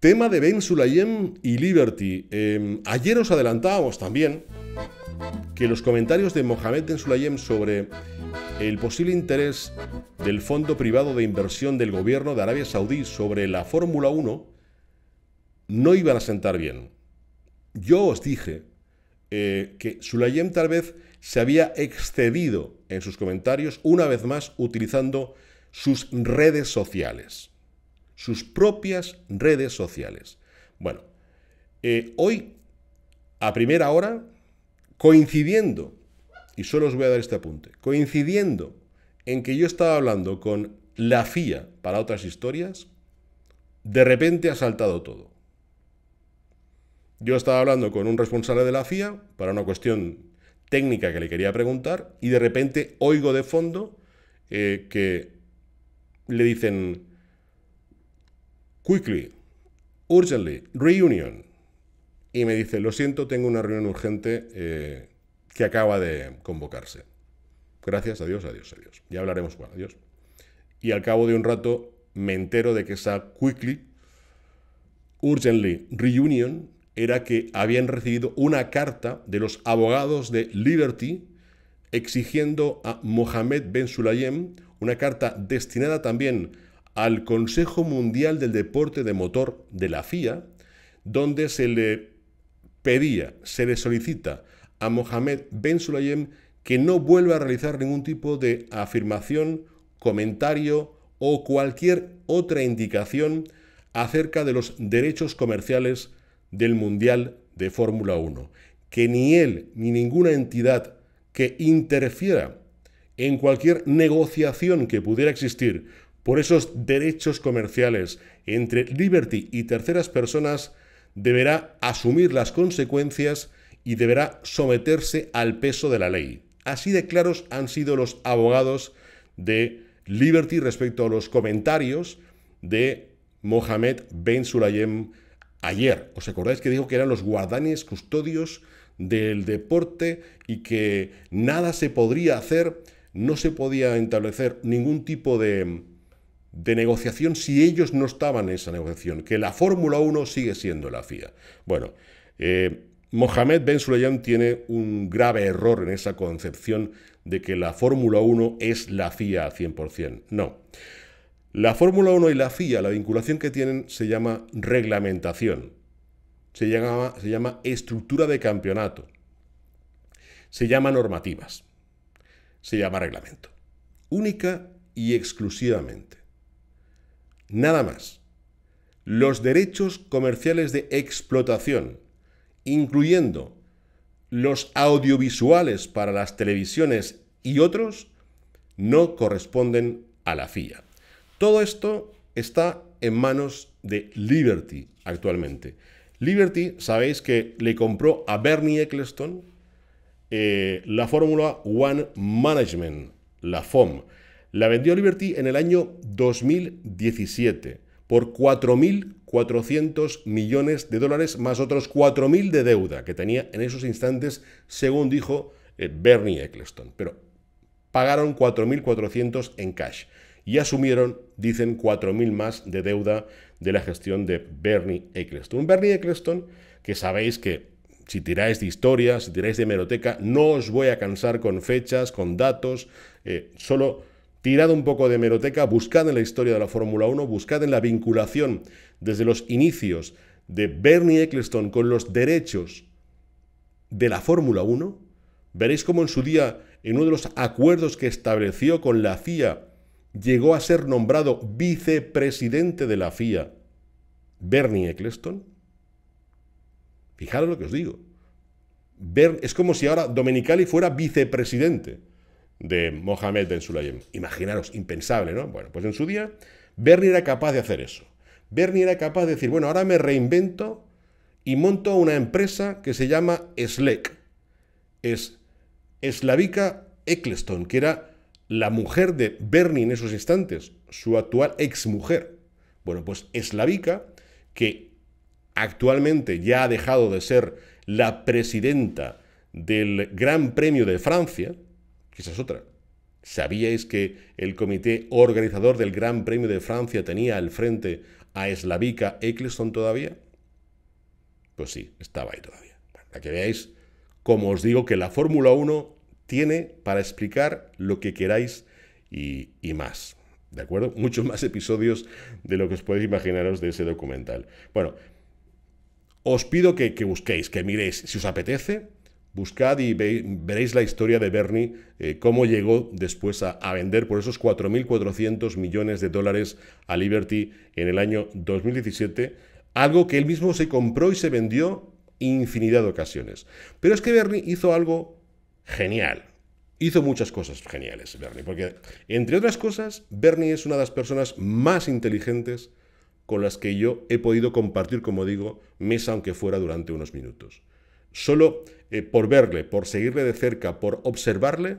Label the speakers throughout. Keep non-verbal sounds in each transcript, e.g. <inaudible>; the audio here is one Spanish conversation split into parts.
Speaker 1: Tema de Ben Sulayem y Liberty. Em, ayer os adelantábamos también que los comentarios de Mohamed Ben Sulayem sobre el posible interés del Fondo Privado de Inversión del Gobierno de Arabia Saudí sobre la Fórmula 1 no iban a sentar bien. Yo os dije eh, que Sulayem tal vez se había excedido en sus comentarios, una vez más utilizando sus redes sociales sus propias redes sociales. Bueno, eh, hoy, a primera hora, coincidiendo, y solo os voy a dar este apunte, coincidiendo en que yo estaba hablando con la FIA para otras historias, de repente ha saltado todo. Yo estaba hablando con un responsable de la FIA para una cuestión técnica que le quería preguntar y de repente oigo de fondo eh, que le dicen, Quickly, urgently, reunion. Y me dice, lo siento, tengo una reunión urgente eh, que acaba de convocarse. Gracias, adiós, adiós, adiós. Ya hablaremos, bueno, adiós. Y al cabo de un rato me entero de que esa quickly, urgently, reunion era que habían recibido una carta de los abogados de Liberty exigiendo a Mohamed Ben Sulayem, una carta destinada también al Consejo Mundial del Deporte de Motor de la FIA, donde se le pedía, se le solicita a Mohamed Ben Sulayem que no vuelva a realizar ningún tipo de afirmación, comentario o cualquier otra indicación acerca de los derechos comerciales del Mundial de Fórmula 1. Que ni él ni ninguna entidad que interfiera en cualquier negociación que pudiera existir por esos derechos comerciales entre Liberty y terceras personas deberá asumir las consecuencias y deberá someterse al peso de la ley. Así de claros han sido los abogados de Liberty respecto a los comentarios de Mohamed Ben Sulayem ayer. ¿Os acordáis que dijo que eran los guardanes custodios del deporte y que nada se podría hacer, no se podía establecer ningún tipo de, de negociación si ellos no estaban en esa negociación, que la Fórmula 1 sigue siendo la FIA. Bueno, eh, Mohamed Ben Sulayan tiene un grave error en esa concepción de que la Fórmula 1 es la FIA al 100%. No. La Fórmula 1 y la FIA, la vinculación que tienen se llama reglamentación, se llama estructura de campeonato, se llama normativas, se llama reglamento, única y exclusivamente. Nada más. Los derechos comerciales de explotación, incluyendo los audiovisuales para las televisiones y otros, no corresponden a la FIA. Todo esto está en manos de Liberty actualmente. Liberty, sabéis que le compró a Bernie Eccleston eh, la Fórmula One Management, la FOM. La vendió Liberty en el año 2017 por 4.400 millones de dólares más otros 4.000 de deuda que tenía en esos instantes, según dijo eh, Bernie Eccleston. Pero pagaron 4.400 en cash y asumieron, dicen, 4.000 más de deuda de la gestión de Bernie Eccleston. Bernie Eccleston que sabéis que si tiráis de historia, si tiráis de hemeroteca, no os voy a cansar con fechas, con datos, eh, solo Tirad un poco de meroteca, buscad en la historia de la Fórmula 1, buscad en la vinculación desde los inicios de Bernie Eccleston con los derechos de la Fórmula 1. Veréis cómo en su día, en uno de los acuerdos que estableció con la FIA, llegó a ser nombrado vicepresidente de la FIA Bernie Eccleston. Fijaros lo que os digo. es como si ahora Domenicali fuera vicepresidente de Mohamed Ben Sulayem. Imaginaros, impensable, ¿no? Bueno, pues en su día, Bernie era capaz de hacer eso. Bernie era capaz de decir, bueno, ahora me reinvento y monto una empresa que se llama SLEC. Es Slavica Eccleston, que era la mujer de Bernie en esos instantes, su actual exmujer. Bueno, pues Slavica, que actualmente ya ha dejado de ser la presidenta del Gran Premio de Francia, esa es otra. ¿Sabíais que el comité organizador del Gran Premio de Francia tenía al frente a Slavica Eccleston todavía? Pues sí, estaba ahí todavía. para que veáis, como os digo, que la Fórmula 1 tiene para explicar lo que queráis y, más. ¿De acuerdo? Muchos más episodios de lo que os podéis imaginaros de ese documental. Bueno, os pido que busquéis, que miréis, si os apetece, Buscad y veréis la historia de Bernie, eh, cómo llegó después a, a vender por esos 4.400 millones de dólares a Liberty en el año 2017, algo que él mismo se compró y se vendió infinidad de ocasiones. Pero es que Bernie hizo algo genial. Hizo muchas cosas geniales, Bernie, porque entre otras cosas, Bernie es una de las personas más inteligentes con las que yo he podido compartir, como digo, mesa aunque fuera durante unos minutos. Solo eh, por verle, por seguirle de cerca, por observarle,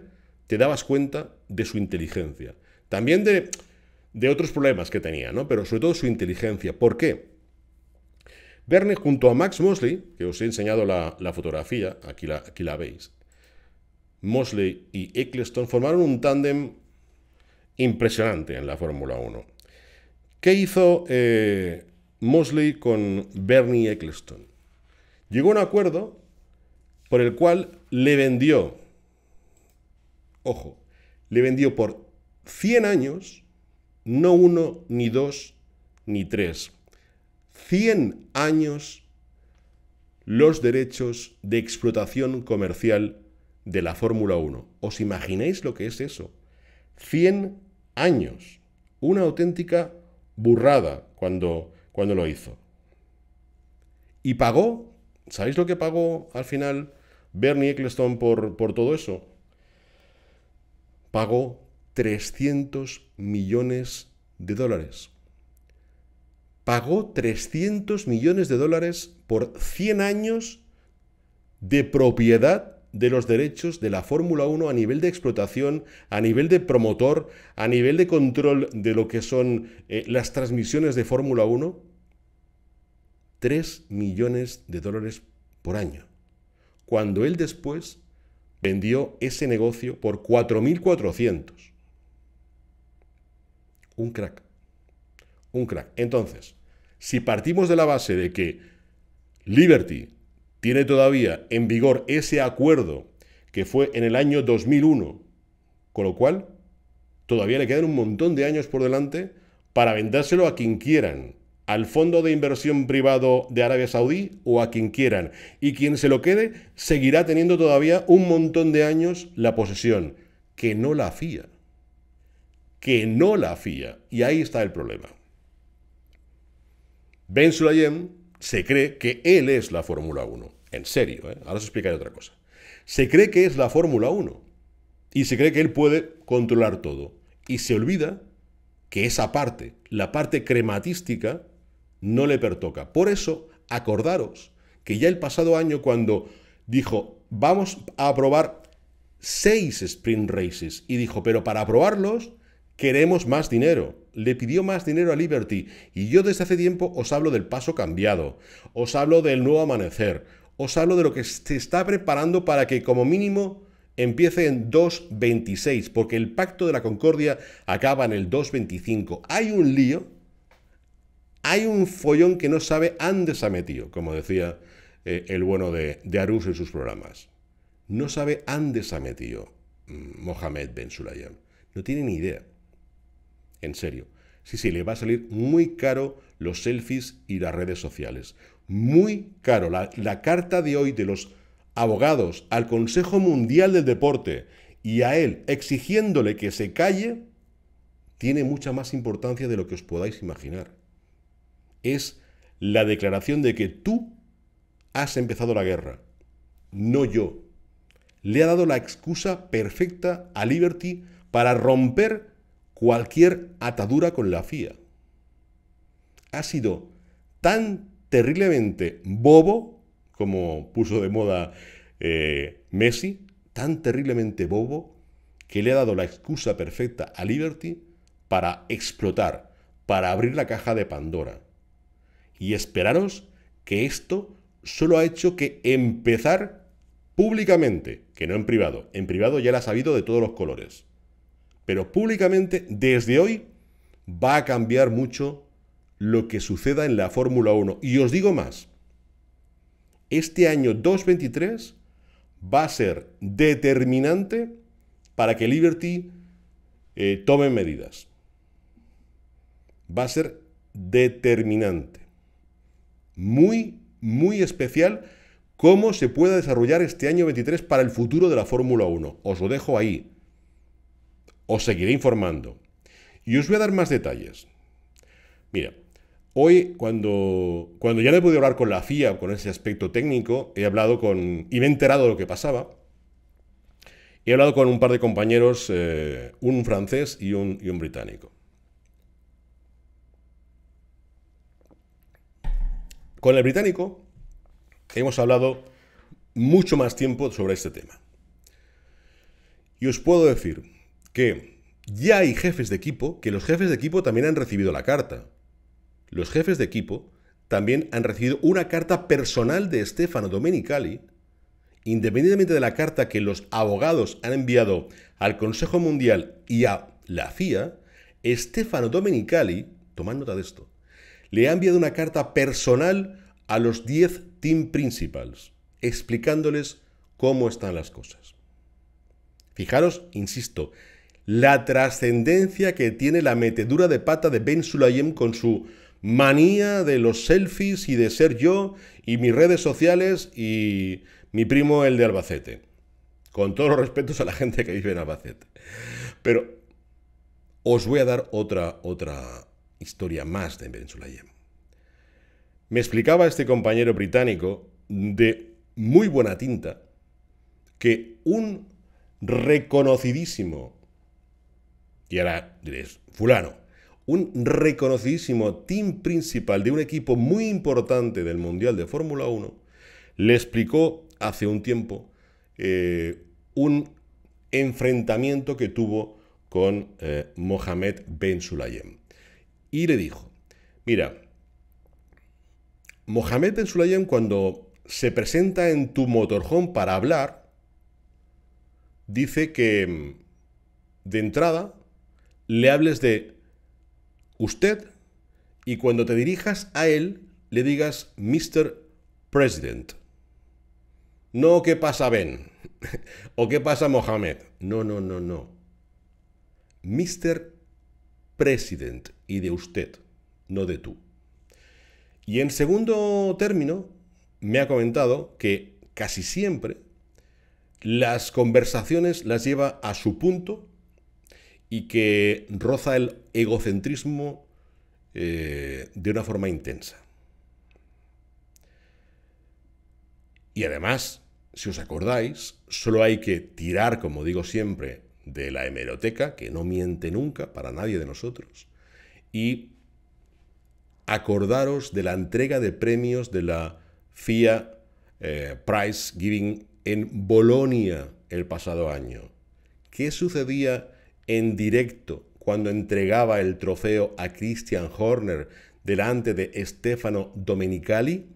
Speaker 1: te dabas cuenta de su inteligencia. También de, otros problemas que tenía, ¿no? Pero sobre todo su inteligencia. ¿Por qué? Verne junto a Max Mosley, que os he enseñado la, fotografía, aquí la, la veis, Mosley y Eccleston formaron un tándem impresionante en la Fórmula 1. ¿Qué hizo eh, Mosley con Bernie Eccleston? Llegó a un acuerdo por el cual le vendió, ojo, le vendió por 100 años, no uno, ni dos, ni tres, 100 años los derechos de explotación comercial de la Fórmula 1. ¿Os imagináis lo que es eso? 100 años. Una auténtica burrada cuando, cuando lo hizo. Y pagó ¿Sabéis lo que pagó al final Bernie Ecclestone por, todo eso? Pagó 300 millones de dólares. Pagó 300 millones de dólares por 100 años de propiedad de los derechos de la Fórmula 1 a nivel de explotación, a nivel de promotor, a nivel de control de lo que son eh, las transmisiones de Fórmula 1 3 millones de dólares por año, cuando él después vendió ese negocio por 4.400. Un crack. Un crack. Entonces, si partimos de la base de que Liberty tiene todavía en vigor ese acuerdo que fue en el año 2001, con lo cual todavía le quedan un montón de años por delante para vendárselo a quien quieran al fondo de inversión privado de Arabia Saudí o a quien quieran. Y quien se lo quede seguirá teniendo todavía un montón de años la posesión, que no la fía. Que no la fía. Y ahí está el problema. Ben Sulayem se cree que él es la Fórmula 1. En serio, ¿eh? ahora os explicaré otra cosa. Se cree que es la Fórmula 1. Y se cree que él puede controlar todo. Y se olvida que esa parte, la parte crematística, no le pertoca. Por eso, acordaros que ya el pasado año cuando dijo, vamos a aprobar seis sprint races, y dijo, pero para aprobarlos queremos más dinero. Le pidió más dinero a Liberty. Y yo desde hace tiempo os hablo del paso cambiado, os hablo del nuevo amanecer, os hablo de lo que se está preparando para que como mínimo empiece en 2.26, porque el pacto de la Concordia acaba en el 2.25. Hay un lío hay un follón que no sabe antes ha metido, como decía eh, el bueno de, Arus en sus programas. No sabe antes ha metido mm, Mohamed Ben Sulayem. No tiene ni idea. En serio. Sí, sí, le va a salir muy caro los selfies y las redes sociales. Muy caro. la carta de hoy de los abogados al Consejo Mundial del Deporte y a él exigiéndole que se calle tiene mucha más importancia de lo que os podáis imaginar es la declaración de que tú has empezado la guerra, no yo. Le ha dado la excusa perfecta a Liberty para romper cualquier atadura con la FIA. Ha sido tan terriblemente bobo, como puso de moda eh, Messi, tan terriblemente bobo, que le ha dado la excusa perfecta a Liberty para explotar, para abrir la caja de Pandora. Y esperaros que esto solo ha hecho que empezar públicamente, que no en privado. En privado ya la ha sabido de todos los colores. Pero públicamente, desde hoy, va a cambiar mucho lo que suceda en la Fórmula 1. Y os digo más, este año 2023 va a ser determinante para que Liberty eh, tome medidas. Va a ser determinante muy, muy especial cómo se pueda desarrollar este año 23 para el futuro de la Fórmula 1. Os lo dejo ahí. Os seguiré informando. Y os voy a dar más detalles. Mira, hoy cuando, cuando ya no he podido hablar con la FIA, con ese aspecto técnico, he hablado con... y me he enterado de lo que pasaba. He hablado con un par de compañeros, eh, un francés y un británico. Con el británico hemos hablado mucho más tiempo sobre este tema. Y os puedo decir que ya hay jefes de equipo, que los jefes de equipo también han recibido la carta. Los jefes de equipo también han recibido una carta personal de Stefano Domenicali, independientemente de la carta que los abogados han enviado al Consejo Mundial y a la FIA, Stefano Domenicali, tomad nota de esto, le ha enviado una carta personal a los 10 team principals, explicándoles cómo están las cosas. Fijaros, insisto, la trascendencia que tiene la metedura de pata de Ben Sulayem con su manía de los selfies y de ser yo y mis redes sociales y mi primo el de Albacete. Con todos los respetos a la gente que vive en Albacete. Pero os voy a dar otra, otra, historia más de Ben Sulayem. Me explicaba este compañero británico de muy buena tinta que un reconocidísimo, y ahora diréis, fulano, un reconocidísimo team principal de un equipo muy importante del Mundial de Fórmula 1, le explicó hace un tiempo eh, un enfrentamiento que tuvo con eh, Mohamed Ben Sulayem y le dijo, mira, Mohamed Ben Sulayem cuando se presenta en tu motorhome para hablar, dice que mm, de entrada le hables de usted y cuando te dirijas a él le digas Mr. President. No, ¿qué pasa Ben? <laughs> o ¿qué pasa Mohamed? No, no, no, no. Mr president y de usted, no de tú. Y en segundo término, me ha comentado que casi siempre las conversaciones las lleva a su punto y que roza el egocentrismo eh, de una forma intensa. Y además, si os acordáis, solo hay que tirar, como digo siempre, de la hemeroteca, que no miente nunca para nadie de nosotros, y acordaros de la entrega de premios de la FIA price eh, Prize Giving en Bolonia el pasado año. ¿Qué sucedía en directo cuando entregaba el trofeo a Christian Horner delante de Stefano Domenicali?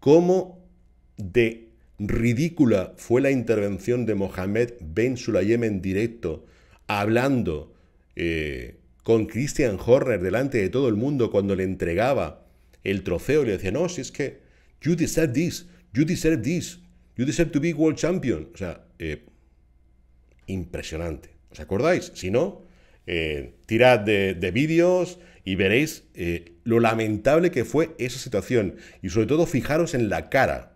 Speaker 1: ¿Cómo de Ridícula fue la intervención de Mohamed Ben Sulayem en directo, hablando eh, con Christian Horner delante de todo el mundo cuando le entregaba el trofeo y le decía, no, si es que you deserve this, you deserve this, you deserve to be world champion. O sea, eh, impresionante. ¿Os acordáis? Si no, eh, tirad de, vídeos y veréis lo lamentable que fue esa situación. Y sobre todo fijaros en la cara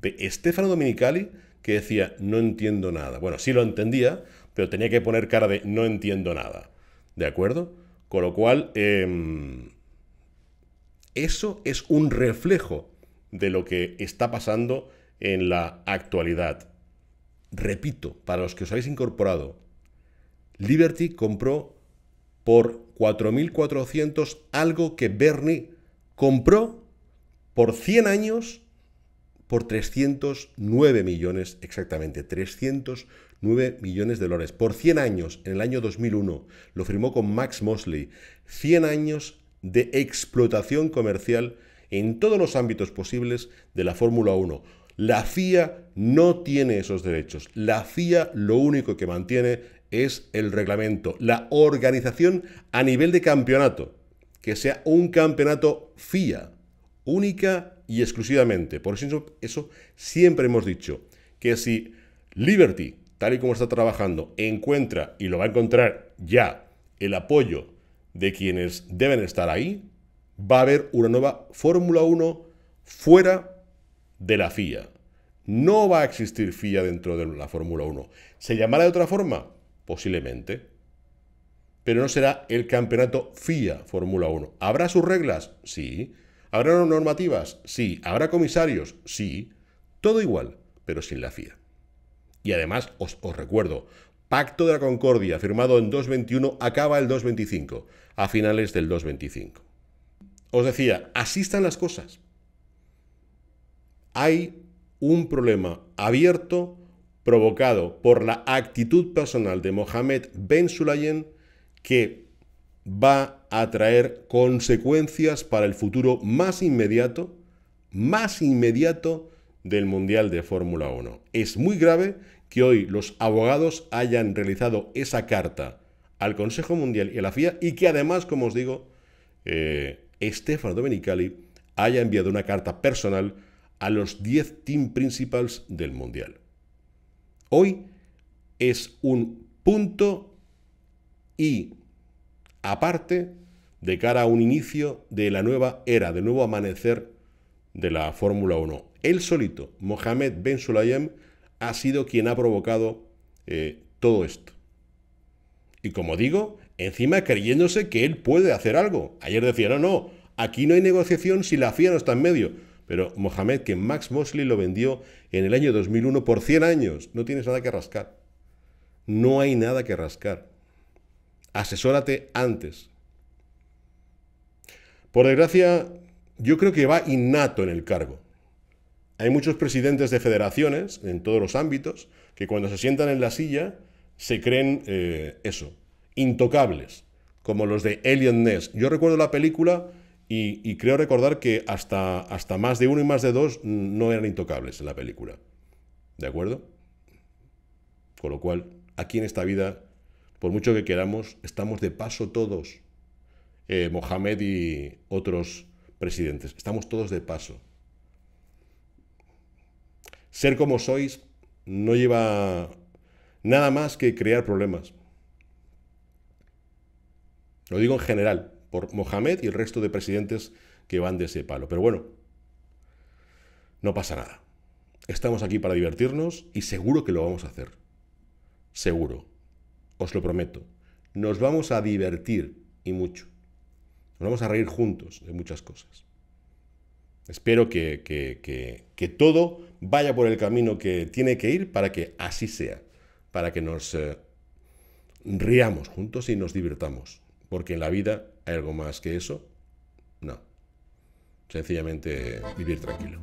Speaker 1: de Stefano Dominicali que decía no entiendo nada. Bueno, sí lo entendía, pero tenía que poner cara de no entiendo nada. ¿De acuerdo? Con lo cual, em, eso es un reflejo de lo que está pasando en la actualidad. Repito, para los que os habéis incorporado, Liberty compró por 4.400 algo que Bernie compró por 100 años por 309 millones, exactamente, 309 millones de dólares. Por 100 años, en el año 2001, lo firmó con Max Mosley. 100 años de explotación comercial en todos los ámbitos posibles de la Fórmula 1. La FIA no tiene esos derechos. La FIA lo único que mantiene es el reglamento, la organización a nivel de campeonato, que sea un campeonato FIA única y exclusivamente. Por eso, eso siempre hemos dicho que si Liberty, tal y como está trabajando, encuentra y lo va a encontrar ya el apoyo de quienes deben estar ahí, va a haber una nueva Fórmula 1 fuera de la FIA. No va a existir FIA dentro de la Fórmula 1. ¿Se llamará de otra forma? Posiblemente. Pero no será el campeonato FIA Fórmula 1. ¿Habrá sus reglas? Sí. ¿Habrá normativas? Sí. ¿Habrá comisarios? Sí. Todo igual, pero sin la FIA. Y además, os, recuerdo, Pacto de la Concordia, firmado en 2.21, acaba el 2.25, a finales del 2.25. Os decía, así están las cosas. Hay un problema abierto provocado por la actitud personal de Mohamed Ben Sulayem que va a traer consecuencias para el futuro más inmediato, más inmediato del Mundial de Fórmula 1. Es muy grave que hoy los abogados hayan realizado esa carta al Consejo Mundial y a la FIA y que además, como os digo, eh, Stefano Domenicali haya enviado una carta personal a los 10 team principals del Mundial. Hoy es un punto y aparte de cara a un inicio de la nueva era, de nuevo amanecer de la Fórmula 1. Él solito, Mohamed Ben Sulayem, ha sido quien ha provocado eh, todo esto. Y como digo, encima creyéndose que él puede hacer algo. Ayer decía, no, no, aquí no hay negociación si la FIA no está en medio. Pero Mohamed, que Max Mosley lo vendió en el año 2001 por 100 años, no tienes nada que rascar. No hay nada que rascar. Asesórate antes. Por desgracia, yo creo que va innato en el cargo. Hay muchos presidentes de federaciones, en todos los ámbitos, que cuando se sientan en la silla se creen eh, eso, intocables, como los de Alien Ness. Yo recuerdo la película y, creo recordar que hasta, hasta más de uno y más de dos no eran intocables en la película. ¿De acuerdo? Con lo cual, aquí en esta vida por mucho que queramos, estamos de paso todos. Eh, Mohamed y otros presidentes. Estamos todos de paso. Ser como sois no lleva nada más que crear problemas. Lo digo en general, por Mohamed y el resto de presidentes que van de ese palo. Pero bueno, no pasa nada. Estamos aquí para divertirnos y seguro que lo vamos a hacer. Seguro os lo prometo. Nos vamos a divertir y mucho. Nos vamos a reír juntos de muchas cosas. Espero que, todo vaya por el camino que tiene que ir para que así sea, para que nos eh, riamos juntos y nos divirtamos. Porque en la vida hay algo más que eso. No. Sencillamente vivir tranquilo.